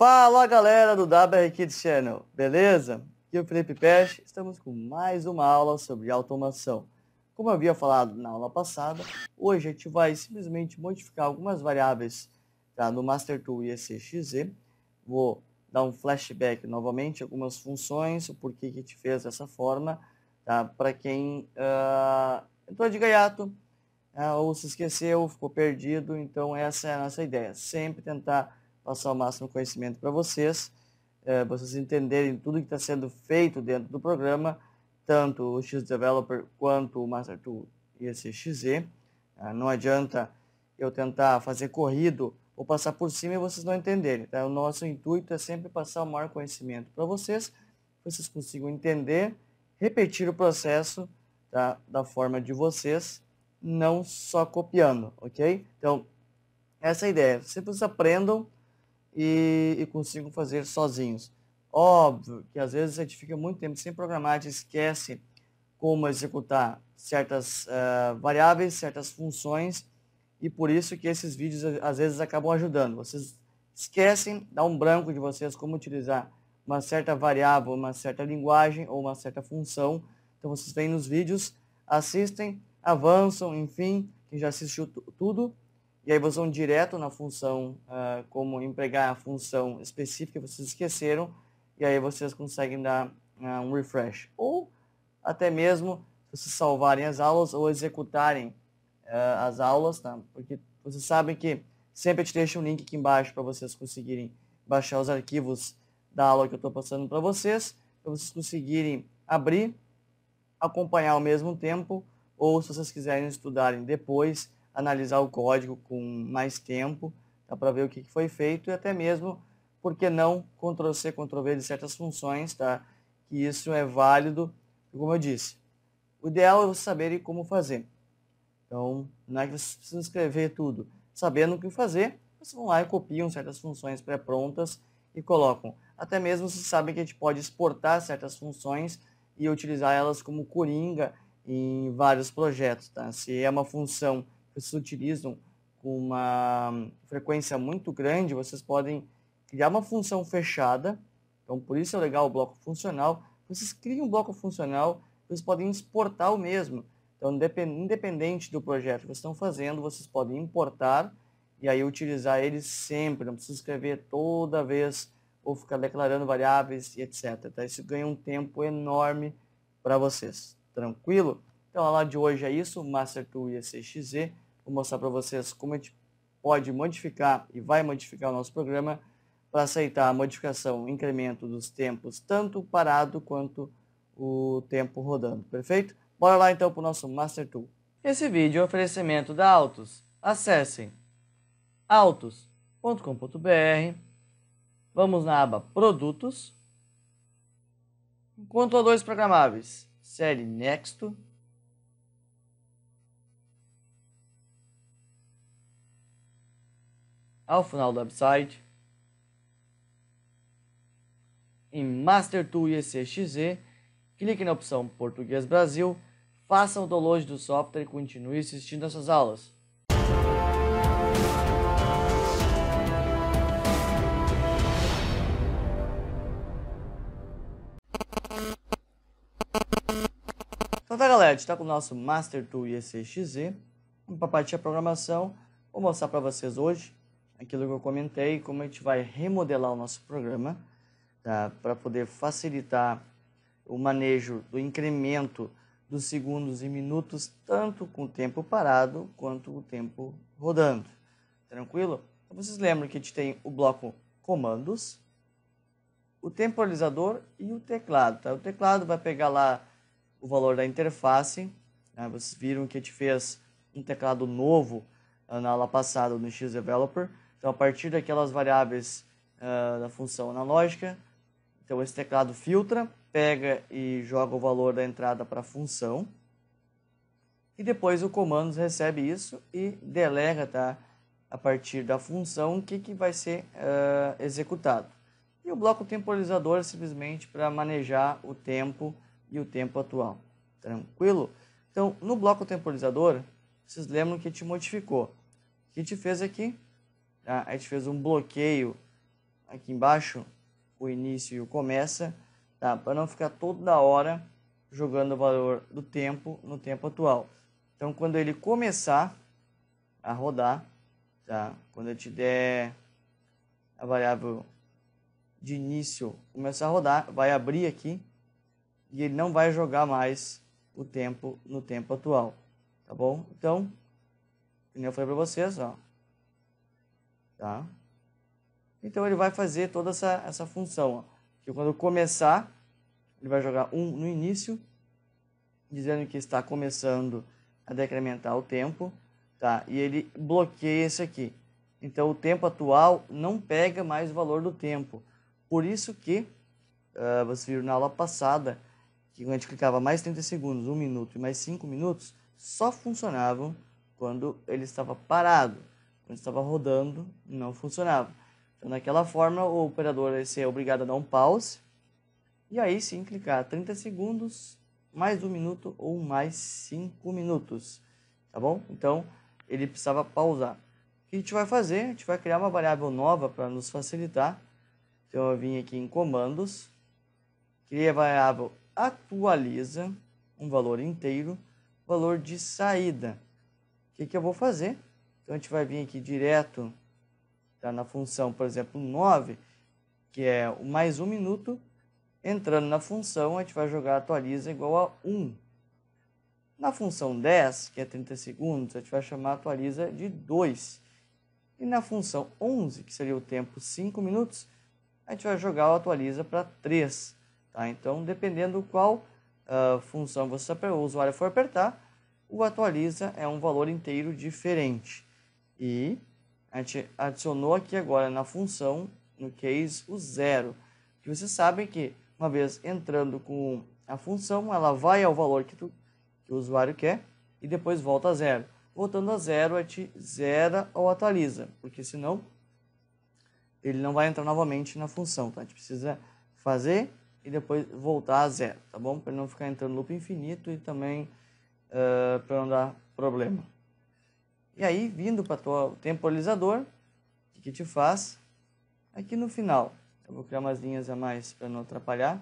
Fala galera do WR Kids Channel, beleza? Aqui é o Felipe Peste, estamos com mais uma aula sobre automação. Como eu havia falado na aula passada, hoje a gente vai simplesmente modificar algumas variáveis tá, no Master Tool ECXZ. Vou dar um flashback novamente, algumas funções, o porquê que a gente fez dessa forma, tá, para quem uh, entrou de gaiato uh, ou se esqueceu, ficou perdido. Então essa é a nossa ideia, sempre tentar passar o máximo conhecimento para vocês, é, vocês entenderem tudo que está sendo feito dentro do programa, tanto o X-Developer quanto o Master Tool e esse XZ. Tá? não adianta eu tentar fazer corrido ou passar por cima e vocês não entenderem. Tá? O nosso intuito é sempre passar o maior conhecimento para vocês, vocês consigam entender, repetir o processo tá? da forma de vocês, não só copiando, ok? Então, essa é a ideia. Vocês aprendam e, e consigam fazer sozinhos. Óbvio que às vezes a gente fica muito tempo sem programar, a gente esquece como executar certas uh, variáveis, certas funções, e por isso que esses vídeos às vezes acabam ajudando. Vocês esquecem, dá um branco de vocês como utilizar uma certa variável, uma certa linguagem ou uma certa função. Então vocês vêm nos vídeos, assistem, avançam, enfim, quem já assistiu tudo, e aí vocês vão direto na função, uh, como empregar a função específica que vocês esqueceram, e aí vocês conseguem dar uh, um refresh. Ou até mesmo se vocês salvarem as aulas ou executarem uh, as aulas, tá? porque vocês sabem que sempre te deixo um link aqui embaixo para vocês conseguirem baixar os arquivos da aula que eu estou passando para vocês, para vocês conseguirem abrir, acompanhar ao mesmo tempo, ou se vocês quiserem estudarem depois, analisar o código com mais tempo, dá para ver o que, que foi feito e até mesmo, por que não, Ctrl-C, Ctrl-V de certas funções, tá, que isso é válido, como eu disse. O ideal é você saber como fazer. Então, não é que você precisa escrever tudo. Sabendo o que fazer, vocês vão lá e copiam certas funções pré-prontas e colocam. Até mesmo vocês sabem que a gente pode exportar certas funções e utilizar elas como coringa em vários projetos. Tá? Se é uma função vocês utilizam com uma frequência muito grande, vocês podem criar uma função fechada. Então, por isso é legal o bloco funcional. Vocês criam um bloco funcional, vocês podem exportar o mesmo. Então, independente do projeto que vocês estão fazendo, vocês podem importar e aí utilizar ele sempre. Não precisa escrever toda vez ou ficar declarando variáveis e etc. Tá? Isso ganha um tempo enorme para vocês. Tranquilo? Então a aula de hoje é isso, Master Tool e CXZ. Vou mostrar para vocês como a gente pode modificar e vai modificar o nosso programa para aceitar a modificação, incremento dos tempos, tanto parado quanto o tempo rodando, perfeito? Bora lá então para o nosso Master Tool. Esse vídeo é um oferecimento da Autos. Acessem autos.com.br, vamos na aba Produtos, Controladores Programáveis, série Nexto, ao final do website. Em Master Tool iec clique na opção Português Brasil, faça o download do software e continue assistindo essas aulas. Então tá galera, a gente tá com o nosso Master Tool IEC-XE. parte de programação. Vou mostrar para vocês hoje aquilo que eu comentei, como a gente vai remodelar o nosso programa tá? para poder facilitar o manejo do incremento dos segundos e minutos, tanto com o tempo parado quanto o tempo rodando. Tranquilo? Então, vocês lembram que a gente tem o bloco comandos, o temporalizador e o teclado. Tá? O teclado vai pegar lá o valor da interface. Né? Vocês viram que a gente fez um teclado novo ah, na aula passada no X Developer. Então, a partir daquelas variáveis uh, da função analógica, então esse teclado filtra, pega e joga o valor da entrada para a função. E depois o comando recebe isso e delega tá, a partir da função que, que vai ser uh, executado. E o bloco temporalizador é simplesmente para manejar o tempo e o tempo atual. Tranquilo? Então, no bloco temporizador, vocês lembram que a gente modificou. O que a gente fez aqui? A gente fez um bloqueio aqui embaixo, o início e o começa, tá? para não ficar toda hora jogando o valor do tempo no tempo atual. Então, quando ele começar a rodar, tá? quando eu te der a variável de início começar a rodar, vai abrir aqui e ele não vai jogar mais o tempo no tempo atual, tá bom? Então, como eu falei para vocês, ó, Tá? Então ele vai fazer toda essa, essa função. Que quando começar, ele vai jogar 1 um no início, dizendo que está começando a decrementar o tempo, tá? e ele bloqueia esse aqui. Então o tempo atual não pega mais o valor do tempo. Por isso que, uh, vocês viram na aula passada, que quando a gente clicava mais 30 segundos, 1 minuto e mais 5 minutos, só funcionavam quando ele estava parado. Quando estava rodando, não funcionava. Então, daquela forma, o operador vai ser obrigado a dar um pause e aí sim clicar 30 segundos, mais um minuto ou mais cinco minutos, tá bom? Então, ele precisava pausar. O que a gente vai fazer? A gente vai criar uma variável nova para nos facilitar. Então, eu vim aqui em comandos, criei a variável atualiza, um valor inteiro, valor de saída. O que, que eu vou fazer? Então a gente vai vir aqui direto tá, na função, por exemplo, 9, que é o mais um minuto. Entrando na função, a gente vai jogar atualiza igual a 1. Na função 10, que é 30 segundos, a gente vai chamar atualiza de 2. E na função 11, que seria o tempo 5 minutos, a gente vai jogar o atualiza para 3. Tá? Então, dependendo qual uh, função você, o usuário for apertar, o atualiza é um valor inteiro diferente. E a gente adicionou aqui agora na função, no case, o zero. Que vocês sabem que, uma vez entrando com a função, ela vai ao valor que, tu, que o usuário quer e depois volta a zero. Voltando a zero, a gente zera ou atualiza, porque senão ele não vai entrar novamente na função. Tá? A gente precisa fazer e depois voltar a zero, tá bom? Para não ficar entrando loop infinito e também uh, para não dar problema. E aí, vindo para o temporalizador, o que te faz? Aqui é no final, eu vou criar umas linhas a mais para não atrapalhar.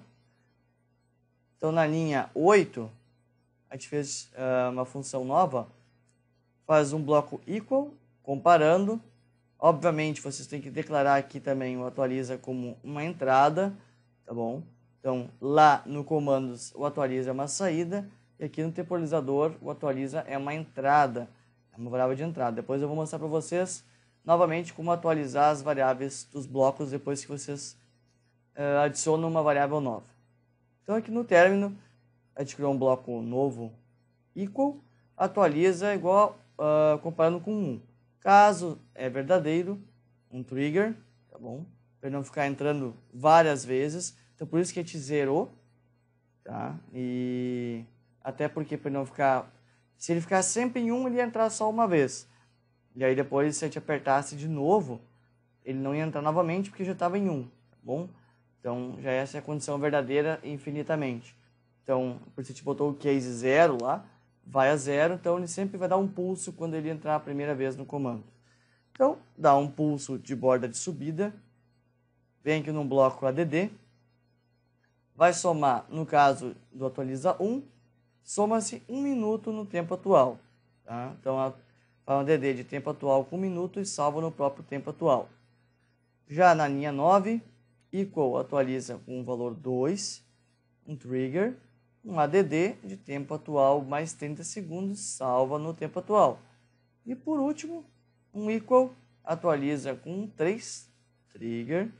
Então, na linha 8, a gente fez uh, uma função nova, faz um bloco equal, comparando. Obviamente, vocês têm que declarar aqui também o atualiza como uma entrada, tá bom? Então, lá no comandos, o atualiza é uma saída, e aqui no temporalizador, o atualiza é uma entrada uma variável de entrada. Depois eu vou mostrar para vocês novamente como atualizar as variáveis dos blocos depois que vocês uh, adicionam uma variável nova. Então aqui no término, a gente criou um bloco novo equal, atualiza igual uh, comparando com 1. Caso é verdadeiro, um trigger, tá bom? Para não ficar entrando várias vezes. Então por isso que a gente zerou, tá? E até porque para não ficar se ele ficar sempre em um, ele ia entrar só uma vez. E aí depois, se a gente apertasse de novo, ele não ia entrar novamente porque já estava em um, tá bom? Então, já essa é a condição verdadeira infinitamente. Então, por isso a gente botou o case zero lá, vai a zero, então ele sempre vai dar um pulso quando ele entrar a primeira vez no comando. Então, dá um pulso de borda de subida, vem aqui no bloco ADD, vai somar, no caso do atualiza 1, soma-se um minuto no tempo atual. Tá? Então, a, um DD de tempo atual com um minuto e salva no próprio tempo atual. Já na linha 9, equal atualiza com o valor 2, um trigger, um ADD de tempo atual mais 30 segundos, salva no tempo atual. E por último, um equal atualiza com 3, trigger,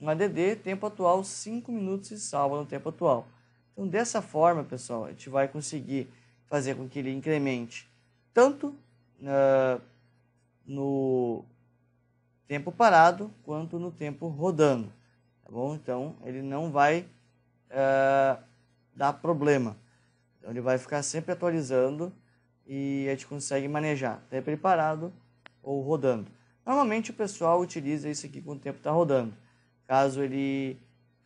um ADD, tempo atual 5 minutos e salva no tempo atual. Então, dessa forma, pessoal, a gente vai conseguir fazer com que ele incremente tanto uh, no tempo parado quanto no tempo rodando, tá bom? Então, ele não vai uh, dar problema. Então, ele vai ficar sempre atualizando e a gente consegue manejar, tempo parado ou rodando. Normalmente, o pessoal utiliza isso aqui quando o tempo está rodando. Caso ele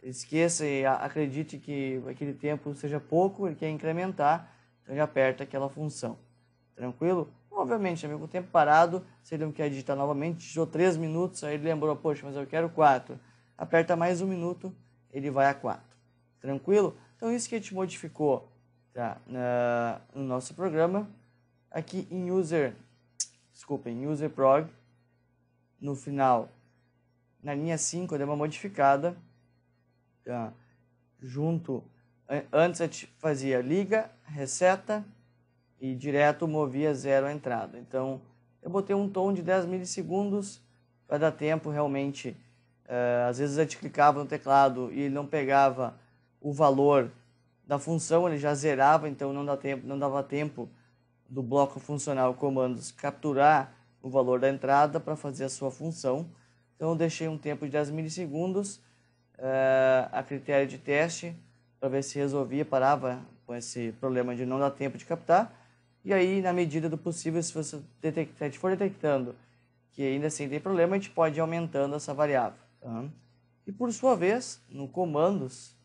esqueça e acredite que aquele tempo seja pouco, ele quer incrementar, então ele aperta aquela função. Tranquilo? Obviamente, amigo, o tempo parado, se ele não quer digitar novamente, digitou 3 minutos, aí ele lembrou, poxa, mas eu quero 4. Aperta mais um minuto, ele vai a 4. Tranquilo? Então, isso que a gente modificou tá, na, no nosso programa, aqui em user, desculpa, em user prog, no final, na linha 5, eu uma modificada, ah, junto. Antes a gente fazia liga, reseta e direto movia zero a entrada. Então eu botei um tom de 10 milissegundos para dar tempo realmente. Eh, às vezes a gente clicava no teclado e ele não pegava o valor da função, ele já zerava, então não, dá tempo, não dava tempo do bloco funcional comandos capturar o valor da entrada para fazer a sua função. Então eu deixei um tempo de 10 milissegundos uh, a critério de teste para ver se resolvia, parava com esse problema de não dar tempo de captar. E aí, na medida do possível, se você detectar, se for detectando que ainda assim tem problema, a gente pode ir aumentando essa variável. Tá? E por sua vez, no comandos,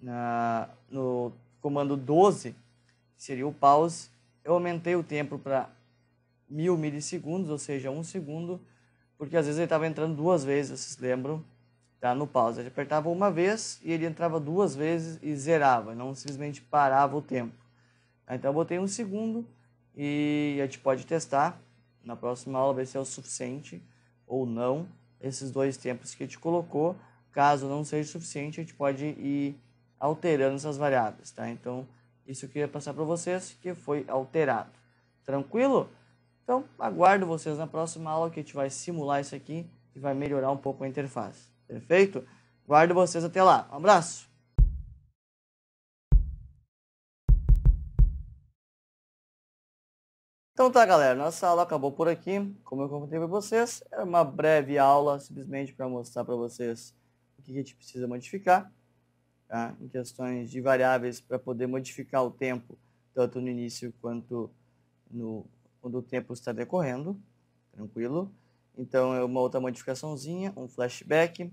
na, no comando 12, que seria o pause, eu aumentei o tempo para mil milissegundos, ou seja, um segundo, porque às vezes ele estava entrando duas vezes, vocês lembram? tá? no pause. Ele apertava uma vez e ele entrava duas vezes e zerava, não simplesmente parava o tempo. Então eu botei um segundo e a gente pode testar. Na próxima aula vai ser é o suficiente ou não esses dois tempos que a gente colocou. Caso não seja suficiente, a gente pode ir alterando essas variáveis, tá? Então, isso eu queria passar para vocês que foi alterado. Tranquilo? Então, aguardo vocês na próxima aula que a gente vai simular isso aqui e vai melhorar um pouco a interface. Perfeito? Guardo vocês até lá. Um abraço! Então tá, galera, nossa aula acabou por aqui. Como eu contei para vocês, era é uma breve aula simplesmente para mostrar para vocês o que a gente precisa modificar tá? em questões de variáveis para poder modificar o tempo, tanto no início quanto no, quando o tempo está decorrendo, tranquilo? Então, é uma outra modificaçãozinha, um flashback.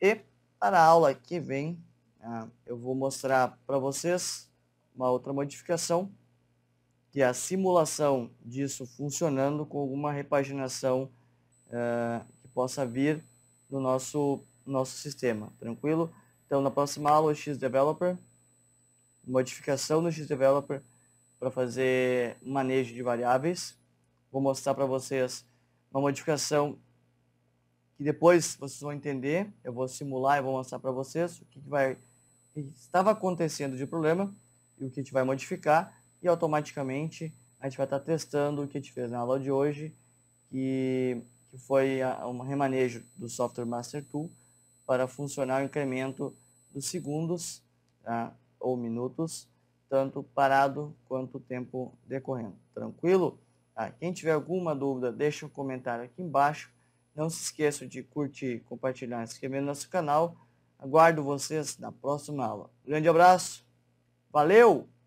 E para a aula que vem, ah, eu vou mostrar para vocês uma outra modificação, que é a simulação disso funcionando com alguma repaginação ah, que possa vir no nosso, nosso sistema, tranquilo? Então, na próxima aula, o X-Developer, modificação no X-Developer para fazer manejo de variáveis. Vou mostrar para vocês uma modificação que depois vocês vão entender. Eu vou simular e vou mostrar para vocês o que, que vai o que estava acontecendo de problema e o que a gente vai modificar e automaticamente a gente vai estar tá testando o que a gente fez na aula de hoje, que, que foi a, um remanejo do software Master Tool para funcionar o incremento dos segundos tá? ou minutos, tanto parado quanto tempo decorrendo. Tranquilo? Tá? Quem tiver alguma dúvida, deixa um comentário aqui embaixo. Não se esqueça de curtir, compartilhar, se inscrever no nosso canal. Aguardo vocês na próxima aula. Grande abraço. Valeu!